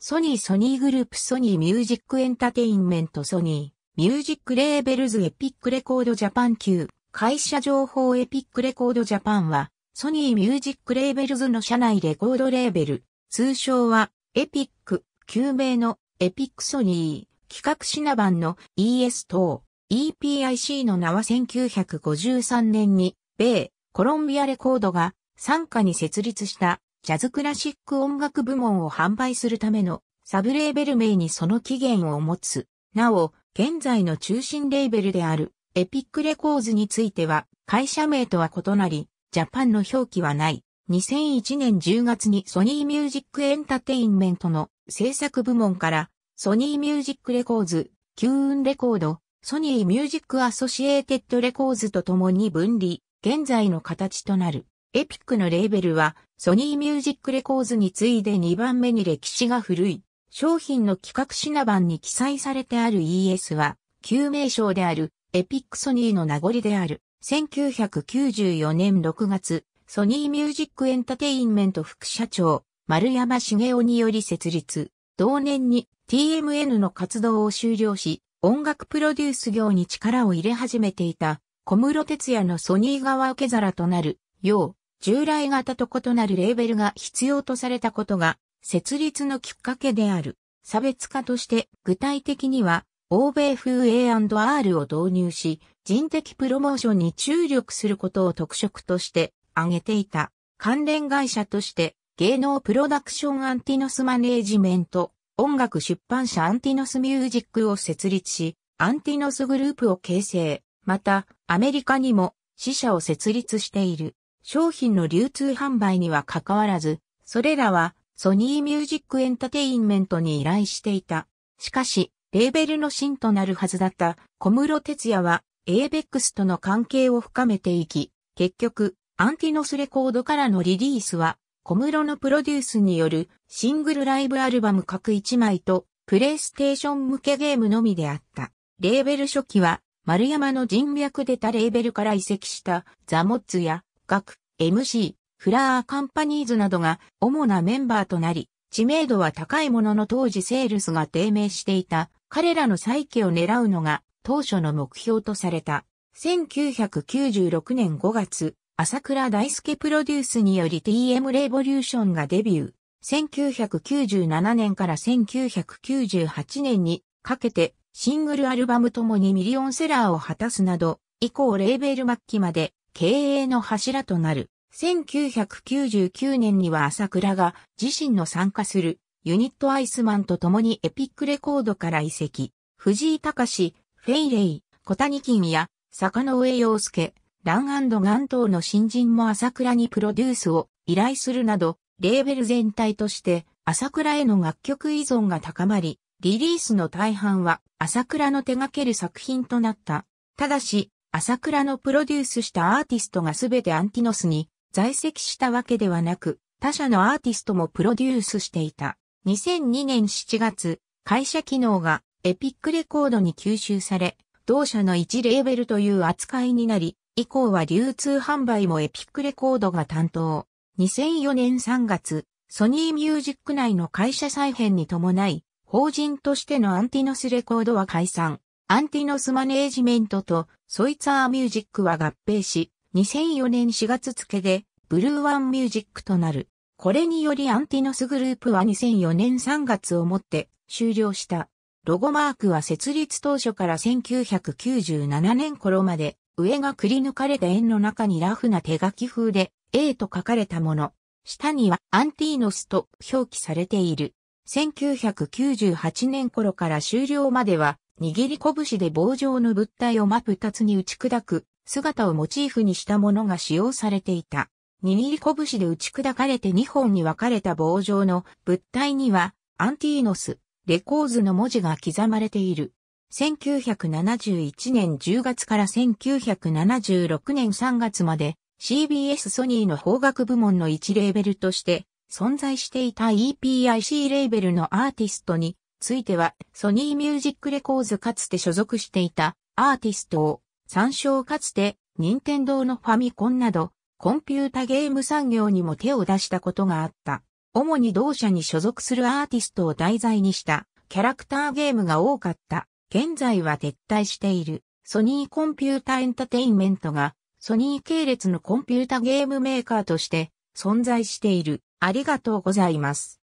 ソニーソニーグループソニーミュージックエンタテインメントソニーミュージックレーベルズエピックレコードジャパン級会社情報エピックレコードジャパンはソニーミュージックレーベルズの社内レコードレーベル通称はエピック旧名のエピックソニー企画品版の ES 等 EPIC の名は1953年に米コロンビアレコードが参加に設立したジャズクラシック音楽部門を販売するためのサブレーベル名にその起源を持つ。なお、現在の中心レーベルであるエピックレコーズについては会社名とは異なり、ジャパンの表記はない。2001年10月にソニーミュージックエンターテインメントの制作部門からソニーミュージックレコーズ、キューンレコード、ソニーミュージックアソシエーテッドレコーズと共に分離、現在の形となる。エピックのレーベルは、ソニーミュージックレコーズに次いで2番目に歴史が古い。商品の企画品番に記載されてある ES は、旧名称である、エピックソニーの名残である。1994年6月、ソニーミュージックエンタテインメント副社長、丸山茂雄により設立。同年に TMN の活動を終了し、音楽プロデュース業に力を入れ始めていた、小室哲也のソニー側受け皿となる、よう、従来型と異なるレーベルが必要とされたことが、設立のきっかけである。差別化として、具体的には、欧米風 A&R を導入し、人的プロモーションに注力することを特色として挙げていた。関連会社として、芸能プロダクションアンティノスマネージメント、音楽出版社アンティノスミュージックを設立し、アンティノスグループを形成。また、アメリカにも支社を設立している。商品の流通販売には関わらず、それらはソニーミュージックエンタテインメントに依頼していた。しかし、レーベルの芯となるはずだった小室哲也は ABEX との関係を深めていき、結局、アンティノスレコードからのリリースは、小室のプロデュースによるシングルライブアルバム各1枚と、プレイステーション向けゲームのみであった。レーベル初期は、丸山の人脈でたレーベルから移籍したザ・モッツや学、MC、フラーカンパニーズなどが主なメンバーとなり、知名度は高いものの当時セールスが低迷していた彼らの再起を狙うのが当初の目標とされた。1996年5月、朝倉大輔プロデュースにより TM レボリューションがデビュー。1997年から1998年にかけてシングルアルバムともにミリオンセラーを果たすなど、以降レーベル末期まで経営の柱となる。1999年には朝倉が自身の参加するユニットアイスマンと共にエピックレコードから移籍、藤井隆、フェイレイ、小谷金や坂上洋介、ランガン等の新人も朝倉にプロデュースを依頼するなど、レーベル全体として朝倉への楽曲依存が高まり、リリースの大半は朝倉の手掛ける作品となった。ただし、朝倉のプロデュースしたアーティストがすべてアンティノスに在籍したわけではなく、他社のアーティストもプロデュースしていた。2002年7月、会社機能がエピックレコードに吸収され、同社の一レーベルという扱いになり、以降は流通販売もエピックレコードが担当。2004年3月、ソニーミュージック内の会社再編に伴い、法人としてのアンティノスレコードは解散。アンティノスマネージメントとソイツァーミュージックは合併し、2004年4月付でブルーワンミュージックとなる。これによりアンティノスグループは2004年3月をもって終了した。ロゴマークは設立当初から1997年頃まで上がくり抜かれた円の中にラフな手書き風で A と書かれたもの。下にはアンティーノスと表記されている。1998年頃から終了までは握り拳で棒状の物体を真二つに打ち砕く、姿をモチーフにしたものが使用されていた。握り拳で打ち砕かれて2本に分かれた棒状の物体には、アンティーノス、レコーズの文字が刻まれている。1971年10月から1976年3月まで CBS ソニーの方角部門の一レーベルとして存在していた EPIC レーベルのアーティストについては、ソニーミュージックレコーズかつて所属していたアーティストを参照かつて、任天堂のファミコンなど、コンピュータゲーム産業にも手を出したことがあった。主に同社に所属するアーティストを題材にしたキャラクターゲームが多かった。現在は撤退しているソニーコンピュータエンタテインメントがソニー系列のコンピュータゲームメーカーとして存在している。ありがとうございます。